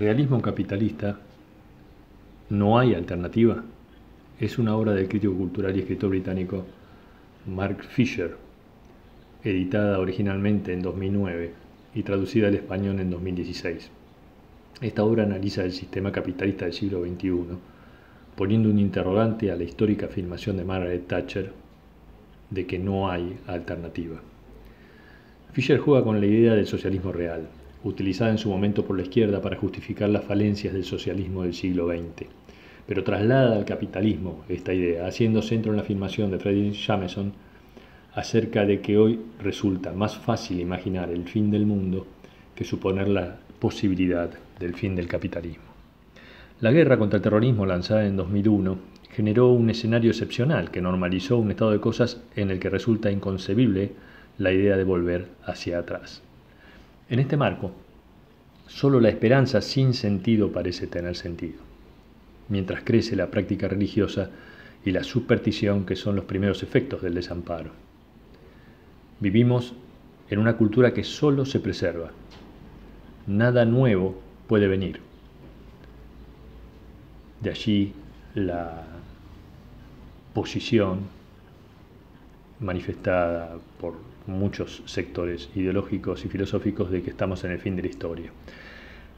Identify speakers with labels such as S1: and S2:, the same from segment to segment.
S1: Realismo capitalista no hay alternativa. Es una obra del crítico cultural y escritor británico Mark Fisher, editada originalmente en 2009 y traducida al español en 2016. Esta obra analiza el sistema capitalista del siglo XXI, poniendo un interrogante a la histórica afirmación de Margaret Thatcher de que no hay alternativa. Fisher juega con la idea del socialismo real, utilizada en su momento por la izquierda para justificar las falencias del socialismo del siglo XX. Pero traslada al capitalismo esta idea, haciendo centro en la afirmación de Frederick Jameson acerca de que hoy resulta más fácil imaginar el fin del mundo que suponer la posibilidad del fin del capitalismo. La guerra contra el terrorismo lanzada en 2001 generó un escenario excepcional que normalizó un estado de cosas en el que resulta inconcebible la idea de volver hacia atrás. En este marco, solo la esperanza sin sentido parece tener sentido, mientras crece la práctica religiosa y la superstición que son los primeros efectos del desamparo. Vivimos en una cultura que solo se preserva. Nada nuevo puede venir. De allí la posición manifestada por muchos sectores ideológicos y filosóficos de que estamos en el fin de la historia.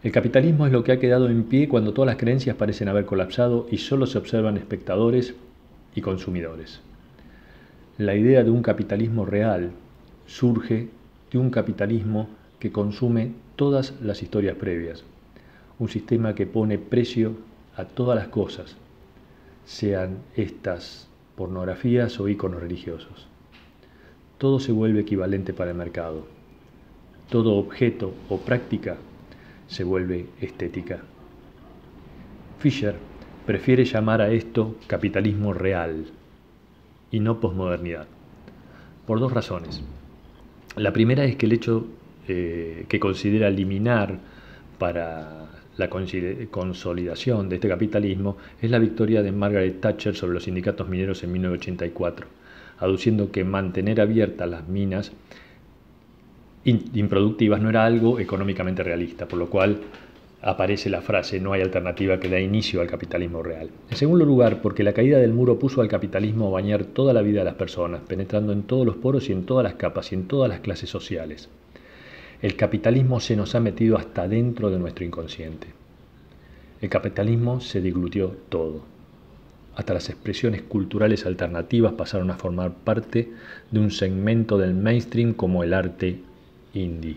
S1: El capitalismo es lo que ha quedado en pie cuando todas las creencias parecen haber colapsado y solo se observan espectadores y consumidores. La idea de un capitalismo real surge de un capitalismo que consume todas las historias previas, un sistema que pone precio a todas las cosas, sean estas pornografías o iconos religiosos todo se vuelve equivalente para el mercado. Todo objeto o práctica se vuelve estética. Fisher prefiere llamar a esto capitalismo real y no posmodernidad, por dos razones. La primera es que el hecho eh, que considera eliminar para la consolidación de este capitalismo es la victoria de Margaret Thatcher sobre los sindicatos mineros en 1984 aduciendo que mantener abiertas las minas improductivas no era algo económicamente realista, por lo cual aparece la frase no hay alternativa que da inicio al capitalismo real. En segundo lugar, porque la caída del muro puso al capitalismo a bañar toda la vida de las personas, penetrando en todos los poros y en todas las capas y en todas las clases sociales. El capitalismo se nos ha metido hasta dentro de nuestro inconsciente. El capitalismo se diglutió todo. Hasta las expresiones culturales alternativas pasaron a formar parte de un segmento del mainstream como el arte indie.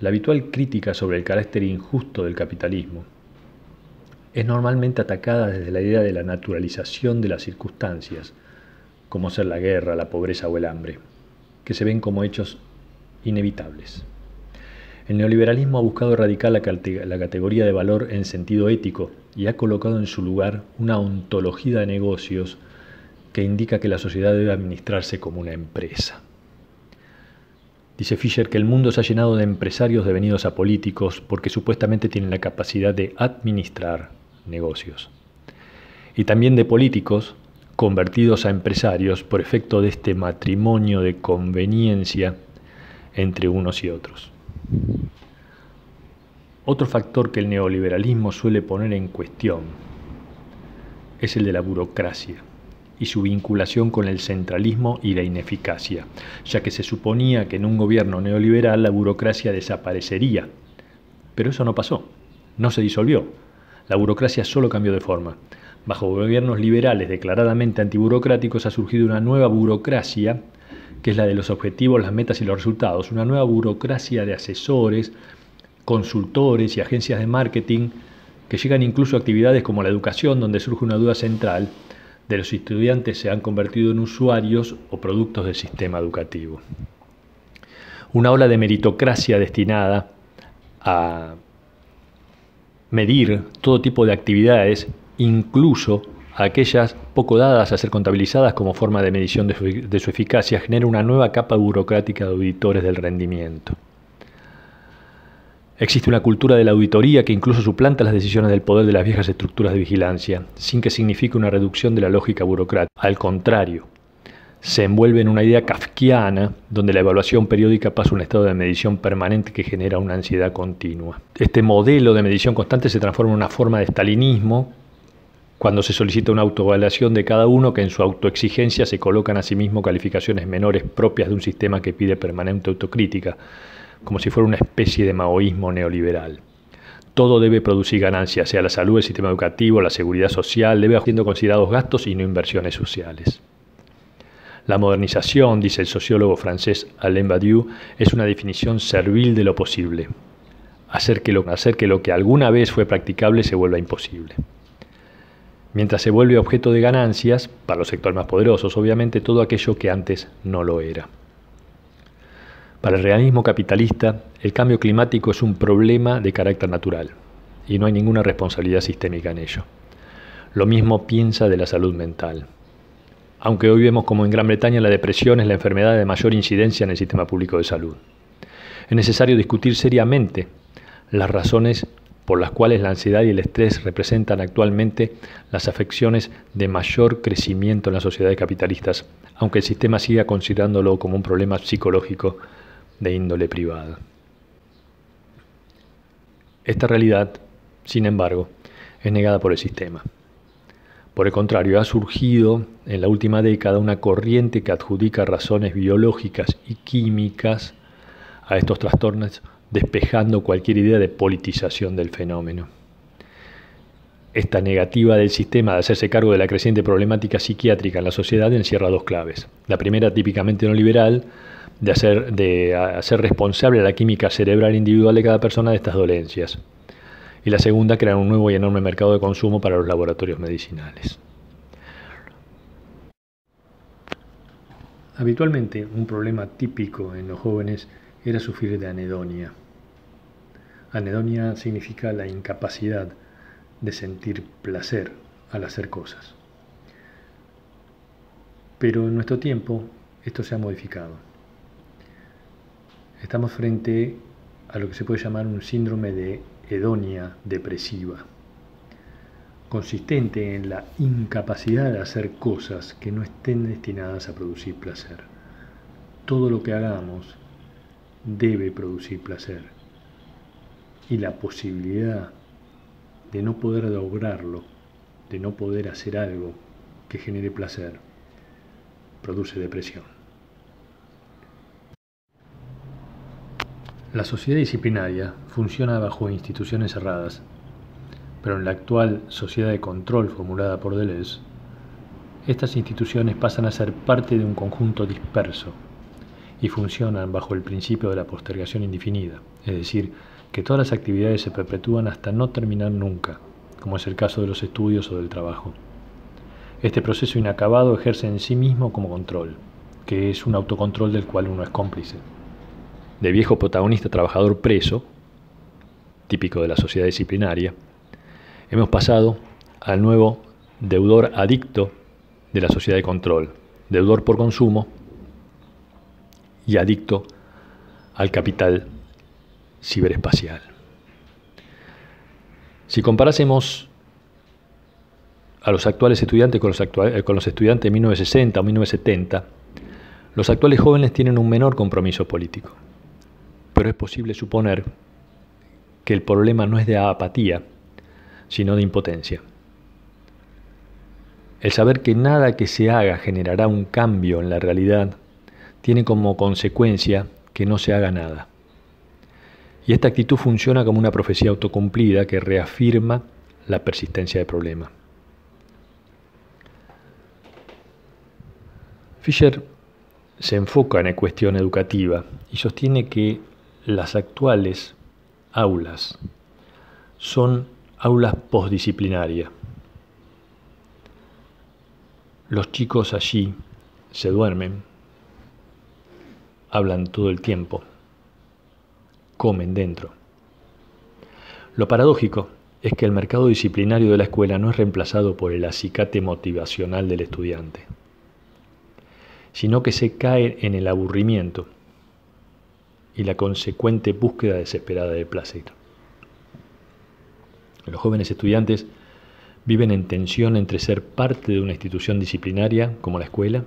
S1: La habitual crítica sobre el carácter injusto del capitalismo es normalmente atacada desde la idea de la naturalización de las circunstancias, como ser la guerra, la pobreza o el hambre, que se ven como hechos inevitables. El neoliberalismo ha buscado erradicar la, categoría de valor en sentido ético y ha colocado en su lugar una ontología de negocios que indica que la sociedad debe administrarse como una empresa. Dice Fisher que el mundo se ha llenado de empresarios devenidos a políticos porque supuestamente tienen la capacidad de administrar negocios. Y también de políticos convertidos a empresarios por efecto de este matrimonio de conveniencia entre unos y otros. Otro factor que el neoliberalismo suele poner en cuestión es el de la burocracia y su vinculación con el centralismo y la ineficacia, ya que se suponía que en un gobierno neoliberal la burocracia desaparecería. Pero eso no pasó, no se disolvió. La burocracia solo cambió de forma. Bajo gobiernos liberales declaradamente antiburocráticos ha surgido una nueva burocracia que es la de los objetivos, las metas y los resultados, una nueva burocracia de asesores, consultores y agencias de marketing que llegan incluso a actividades como la educación, donde surge una duda central de los estudiantes se han convertido en usuarios o productos del sistema educativo. Una ola de meritocracia destinada a medir todo tipo de actividades, incluso aquellas poco dadas a ser contabilizadas como forma de medición de su, eficacia, genera una nueva capa burocrática de auditores del rendimiento. Existe una cultura de la auditoría que incluso suplanta las decisiones del poder de las viejas estructuras de vigilancia, sin que signifique una reducción de la lógica burocrática. Al contrario, se envuelve en una idea kafkiana, donde la evaluación periódica pasa a un estado de medición permanente que genera una ansiedad continua. Este modelo de medición constante se transforma en una forma de stalinismo cuando se solicita una autoevaluación de cada uno que en su autoexigencia se colocan a sí mismo calificaciones menores propias de un sistema que pide permanente autocrítica, como si fuera una especie de maoísmo neoliberal. Todo debe producir ganancias, sea la salud, el sistema educativo, la seguridad social, debe siendo considerados gastos y no inversiones sociales. La modernización, dice el sociólogo francés Alain Badiou, es una definición servil de lo posible. hacer que, lo que alguna vez fue practicable se vuelva imposible mientras se vuelve objeto de ganancias, para los sectores más poderosos, obviamente, todo aquello que antes no lo era. Para el realismo capitalista, el cambio climático es un problema de carácter natural y no hay ninguna responsabilidad sistémica en ello. Lo mismo piensa de la salud mental. Aunque hoy vemos como en Gran Bretaña la depresión es la enfermedad de mayor incidencia en el sistema público de salud. Es necesario discutir seriamente las razones por las cuales la ansiedad y el estrés representan actualmente las afecciones de mayor crecimiento en las sociedades capitalistas, aunque el sistema siga considerándolo como un problema psicológico de índole privada. Esta realidad, sin embargo, es negada por el sistema. Por el contrario, ha surgido en la última década una corriente que adjudica razones biológicas y químicas a estos trastornos despejando cualquier idea de politización del fenómeno. Esta negativa del sistema de hacerse cargo de la creciente problemática psiquiátrica en la sociedad encierra dos claves. La primera, típicamente no liberal, de hacer, de hacer responsable a la química cerebral individual de cada persona de estas dolencias. Y la segunda, crear un nuevo y enorme mercado de consumo para los laboratorios medicinales. Habitualmente, un problema típico en los jóvenes era sufrir de anedonia. Anedonia significa la incapacidad de sentir placer al hacer cosas. Pero en nuestro tiempo esto se ha modificado. Estamos frente a lo que se puede llamar un síndrome de hedonia depresiva, consistente en la incapacidad de hacer cosas que no estén destinadas a producir placer. Todo lo que hagamos debe producir placer. Y la posibilidad de no poder lograrlo, de no poder hacer algo que genere placer, produce depresión. La sociedad disciplinaria funciona bajo instituciones cerradas, pero en la actual sociedad de control formulada por Deleuze, estas instituciones pasan a ser parte de un conjunto disperso y funcionan bajo el principio de la postergación indefinida, es decir, que todas las actividades se perpetúan hasta no terminar nunca, como es el caso de los estudios o del trabajo. Este proceso inacabado ejerce en sí mismo como control, que es un autocontrol del cual uno es cómplice. De viejo protagonista trabajador preso, típico de la sociedad disciplinaria, hemos pasado al nuevo deudor adicto de la sociedad de control, deudor por consumo y adicto al capital ciberespacial. Si comparásemos a los actuales estudiantes con los, actuales eh, con los estudiantes de 1960 o 1970, los actuales jóvenes tienen un menor compromiso político. Pero es posible suponer que el problema no es de apatía, sino de impotencia. El saber que nada que se haga generará un cambio en la realidad tiene como consecuencia que no se haga nada. Y esta actitud funciona como una profecía autocumplida que reafirma la persistencia del problema. Fisher se enfoca en la cuestión educativa y sostiene que las actuales aulas son aulas postdisciplinarias. Los chicos allí se duermen hablan todo el tiempo, comen dentro. Lo paradójico es que el mercado disciplinario de la escuela no es reemplazado por el acicate motivacional del estudiante, sino que se cae en el aburrimiento y la consecuente búsqueda desesperada de placer. Los jóvenes estudiantes viven en tensión entre ser parte de una institución disciplinaria como la escuela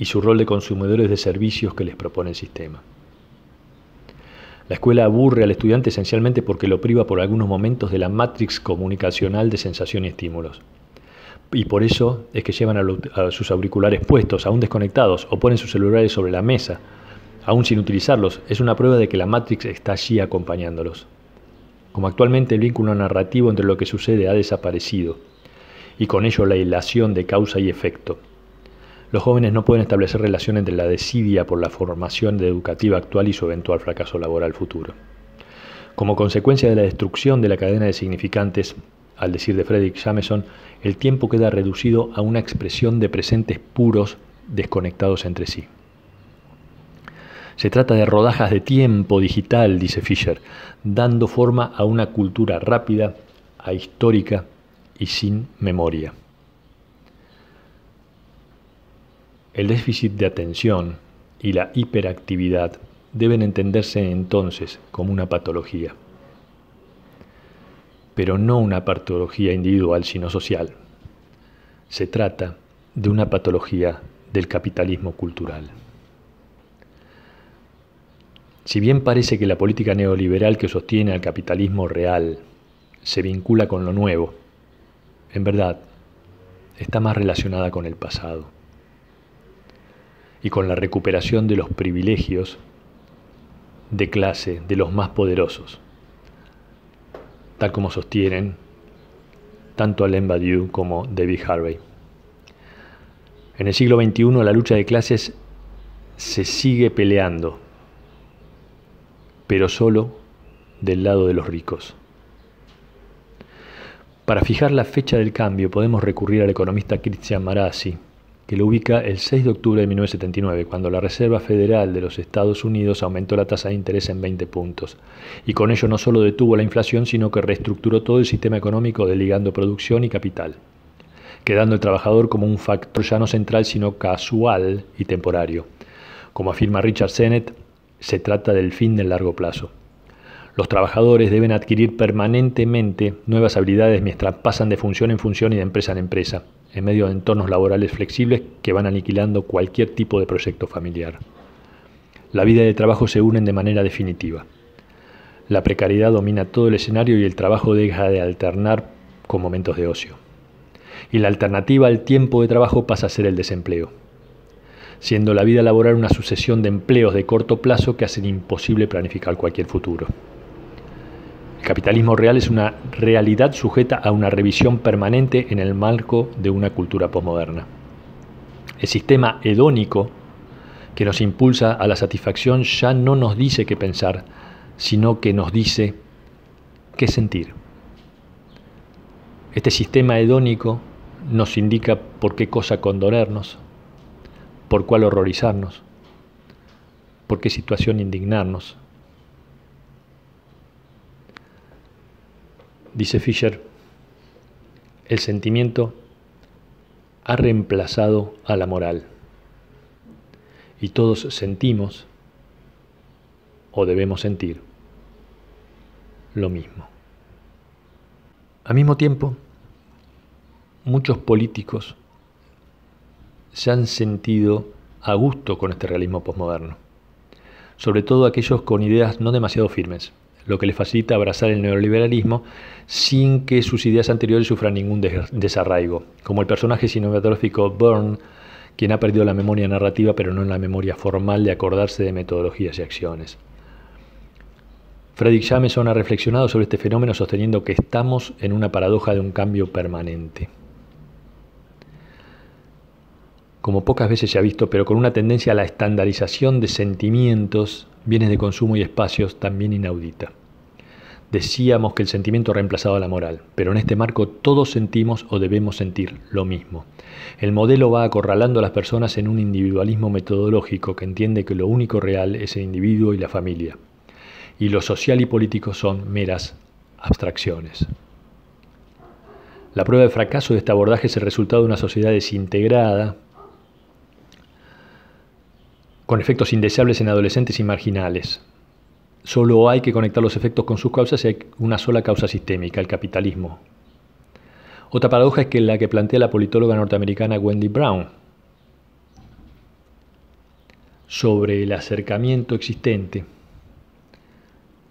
S1: y su rol de consumidores de servicios que les propone el sistema. La escuela aburre al estudiante esencialmente porque lo priva por algunos momentos de la matrix comunicacional de sensación y estímulos. Y por eso es que llevan a, sus auriculares puestos, aún desconectados, o ponen sus celulares sobre la mesa, aún sin utilizarlos. Es una prueba de que la matrix está allí acompañándolos. Como actualmente el vínculo narrativo entre lo que sucede ha desaparecido, y con ello la hilación de causa y efecto. Los jóvenes no pueden establecer relación entre la desidia por la formación educativa actual y su eventual fracaso laboral futuro. Como consecuencia de la destrucción de la cadena de significantes, al decir de Frederick Jameson, el tiempo queda reducido a una expresión de presentes puros desconectados entre sí. Se trata de rodajas de tiempo digital, dice Fisher, dando forma a una cultura rápida, ahistórica y sin memoria. El déficit de atención y la hiperactividad deben entenderse entonces como una patología, pero no una patología individual sino social. Se trata de una patología del capitalismo cultural. Si bien parece que la política neoliberal que sostiene al capitalismo real se vincula con lo nuevo, en verdad está más relacionada con el pasado y con la recuperación de los privilegios de clase de los más poderosos, tal como sostienen tanto Alain Badiou como David Harvey. En el siglo XXI la lucha de clases se sigue peleando, pero solo del lado de los ricos. Para fijar la fecha del cambio podemos recurrir al economista Christian Marazzi, que lo ubica el 6 de octubre de 1979, cuando la Reserva Federal de los Estados Unidos aumentó la tasa de interés en 20 puntos. Y con ello no solo detuvo la inflación, sino que reestructuró todo el sistema económico desligando producción y capital, quedando el trabajador como un factor ya no central, sino casual y temporario. Como afirma Richard Sennett, se trata del fin del largo plazo. Los trabajadores deben adquirir permanentemente nuevas habilidades mientras pasan de función en función y de empresa en empresa en medio de entornos laborales flexibles que van aniquilando cualquier tipo de proyecto familiar. La vida y el trabajo se unen de manera definitiva. La precariedad domina todo el escenario y el trabajo deja de alternar con momentos de ocio. Y la alternativa al tiempo de trabajo pasa a ser el desempleo, siendo la vida laboral una sucesión de empleos de corto plazo que hacen imposible planificar cualquier futuro. El capitalismo real es una realidad sujeta a una revisión permanente en el marco de una cultura posmoderna. El sistema hedónico que nos impulsa a la satisfacción ya no nos dice qué pensar, sino que nos dice qué sentir. Este sistema hedónico nos indica por qué cosa condolernos, por cuál horrorizarnos, por qué situación indignarnos, Dice Fisher, el sentimiento ha reemplazado a la moral. Y todos sentimos o debemos sentir lo mismo. Al mismo tiempo, muchos políticos se han sentido a gusto con este realismo posmoderno, sobre todo aquellos con ideas no demasiado firmes lo que le facilita abrazar el neoliberalismo sin que sus ideas anteriores sufran ningún desarraigo, como el personaje cinematográfico Byrne, quien ha perdido la memoria narrativa pero no en la memoria formal de acordarse de metodologías y acciones. Frederick Jameson ha reflexionado sobre este fenómeno sosteniendo que estamos en una paradoja de un cambio permanente como pocas veces se ha visto, pero con una tendencia a la estandarización de sentimientos, bienes de consumo y espacios también inaudita. Decíamos que el sentimiento reemplazaba la moral, pero en este marco todos sentimos o debemos sentir lo mismo. El modelo va acorralando a las personas en un individualismo metodológico que entiende que lo único real es el individuo y la familia, y lo social y político son meras abstracciones. La prueba de fracaso de este abordaje es el resultado de una sociedad desintegrada, con efectos indeseables en adolescentes y marginales. Solo hay que conectar los efectos con sus causas y hay una sola causa sistémica, el capitalismo. Otra paradoja es que la que plantea la politóloga norteamericana Wendy Brown sobre el acercamiento existente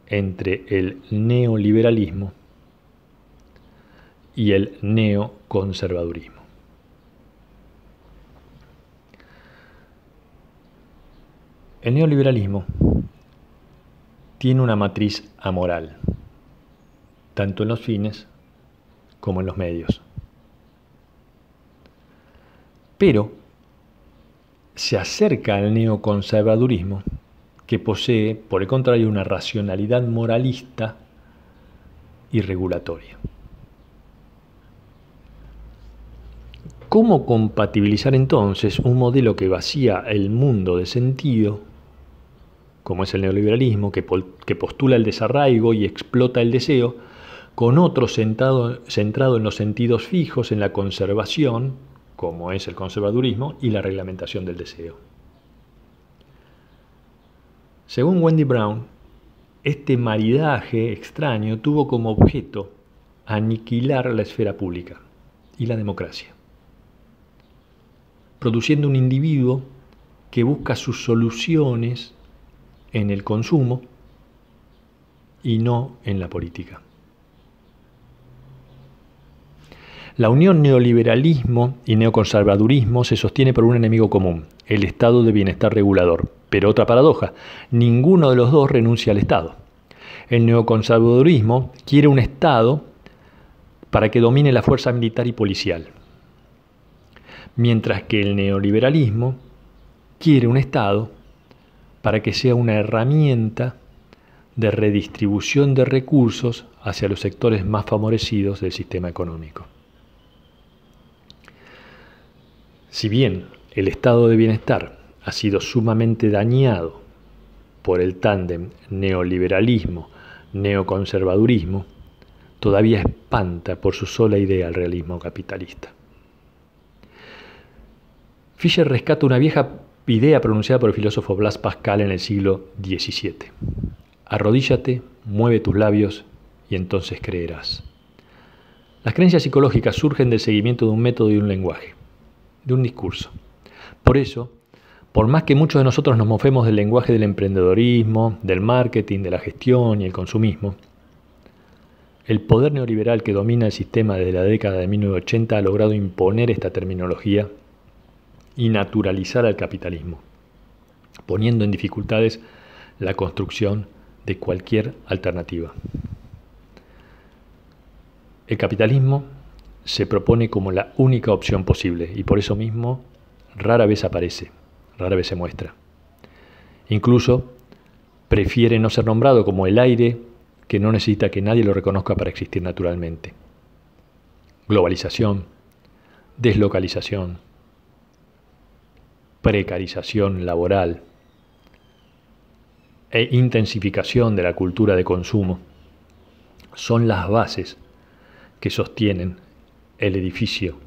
S1: entre el neoliberalismo y el neoconservadurismo. El neoliberalismo tiene una matriz amoral, tanto en los fines como en los medios. Pero se acerca al neoconservadurismo, que posee, por el contrario, una racionalidad moralista y regulatoria. ¿Cómo compatibilizar entonces un modelo que vacía el mundo de sentido como es el neoliberalismo, que, postula el desarraigo y explota el deseo, con otro sentado, centrado en los sentidos fijos, en la conservación, como es el conservadurismo, y la reglamentación del deseo. Según Wendy Brown, este maridaje extraño tuvo como objeto aniquilar la esfera pública y la democracia, produciendo un individuo que busca sus soluciones en el consumo y no en la política. La unión neoliberalismo y neoconservadurismo se sostiene por un enemigo común, el estado de bienestar regulador. Pero otra paradoja, ninguno de los dos renuncia al Estado. El neoconservadurismo quiere un Estado para que domine la fuerza militar y policial, mientras que el neoliberalismo quiere un Estado para que sea una herramienta de redistribución de recursos hacia los sectores más favorecidos del sistema económico. Si bien el estado de bienestar ha sido sumamente dañado por el tándem neoliberalismo-neoconservadurismo, todavía espanta por su sola idea el realismo capitalista. Fischer rescata una vieja idea pronunciada por el filósofo Blas Pascal en el siglo XVII. Arrodíllate, mueve tus labios y entonces creerás. Las creencias psicológicas surgen del seguimiento de un método y un lenguaje, de un discurso. Por eso, por más que muchos de nosotros nos mofemos del lenguaje del emprendedorismo, del marketing, de la gestión y el consumismo, el poder neoliberal que domina el sistema desde la década de 1980 ha logrado imponer esta terminología y naturalizar al capitalismo, poniendo en dificultades la construcción de cualquier alternativa. El capitalismo se propone como la única opción posible y por eso mismo rara vez aparece, rara vez se muestra. Incluso prefiere no ser nombrado como el aire que no necesita que nadie lo reconozca para existir naturalmente. Globalización, deslocalización, precarización laboral e intensificación de la cultura de consumo son las bases que sostienen el edificio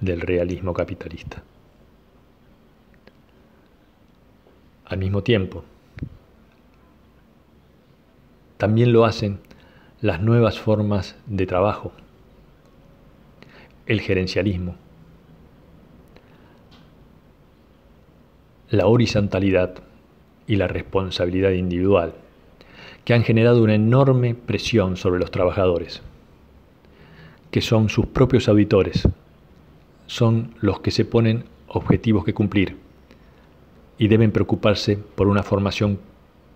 S1: del realismo capitalista. Al mismo tiempo, también lo hacen las nuevas formas de trabajo, el gerencialismo, la horizontalidad y la responsabilidad individual, que han generado una enorme presión sobre los trabajadores, que son sus propios auditores, son los que se ponen objetivos que cumplir y deben preocuparse por una formación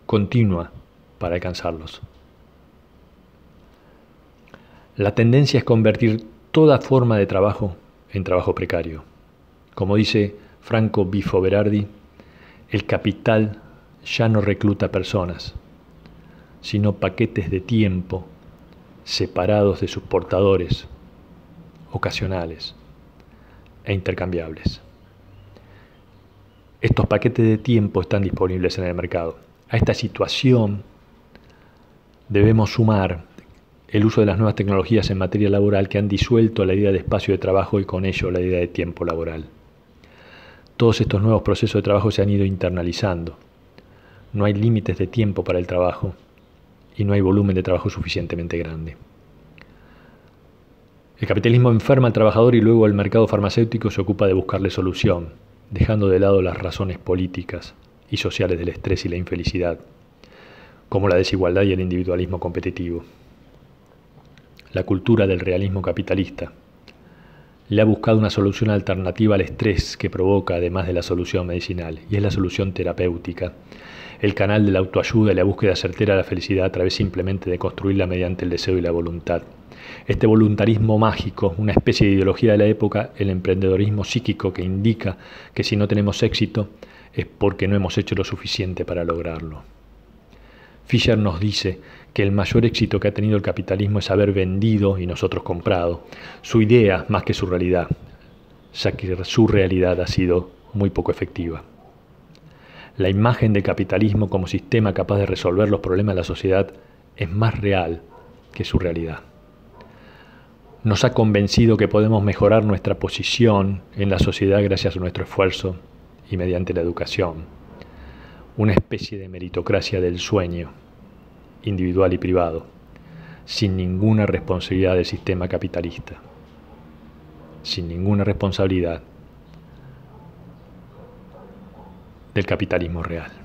S1: continua para alcanzarlos. La tendencia es convertir toda forma de trabajo en trabajo precario. Como dice Franco Bifo Berardi, el capital ya no recluta personas, sino paquetes de tiempo separados de sus portadores, ocasionales e intercambiables. Estos paquetes de tiempo están disponibles en el mercado. A esta situación debemos sumar el uso de las nuevas tecnologías en materia laboral que han disuelto la idea de espacio de trabajo y con ello la idea de tiempo laboral. Todos estos nuevos procesos de trabajo se han ido internalizando. No hay límites de tiempo para el trabajo y no hay volumen de trabajo suficientemente grande. El capitalismo enferma al trabajador y luego el mercado farmacéutico se ocupa de buscarle solución, dejando de lado las razones políticas y sociales del estrés y la infelicidad, como la desigualdad y el individualismo competitivo. La cultura del realismo capitalista, le ha buscado una solución alternativa al estrés que provoca, además de la solución medicinal, y es la solución terapéutica. El canal de la autoayuda y la búsqueda certera de la felicidad a través simplemente de construirla mediante el deseo y la voluntad. Este voluntarismo mágico, una especie de ideología de la época, el emprendedorismo psíquico que indica que si no tenemos éxito es porque no hemos hecho lo suficiente para lograrlo. Fischer nos dice que el mayor éxito que ha tenido el capitalismo es haber vendido y nosotros comprado su idea más que su realidad, ya que su realidad ha sido muy poco efectiva. La imagen del capitalismo como sistema capaz de resolver los problemas de la sociedad es más real que su realidad. Nos ha convencido que podemos mejorar nuestra posición en la sociedad gracias a nuestro esfuerzo y mediante la educación, una especie de meritocracia del sueño individual y privado, sin ninguna responsabilidad del sistema capitalista, sin ninguna responsabilidad del capitalismo real.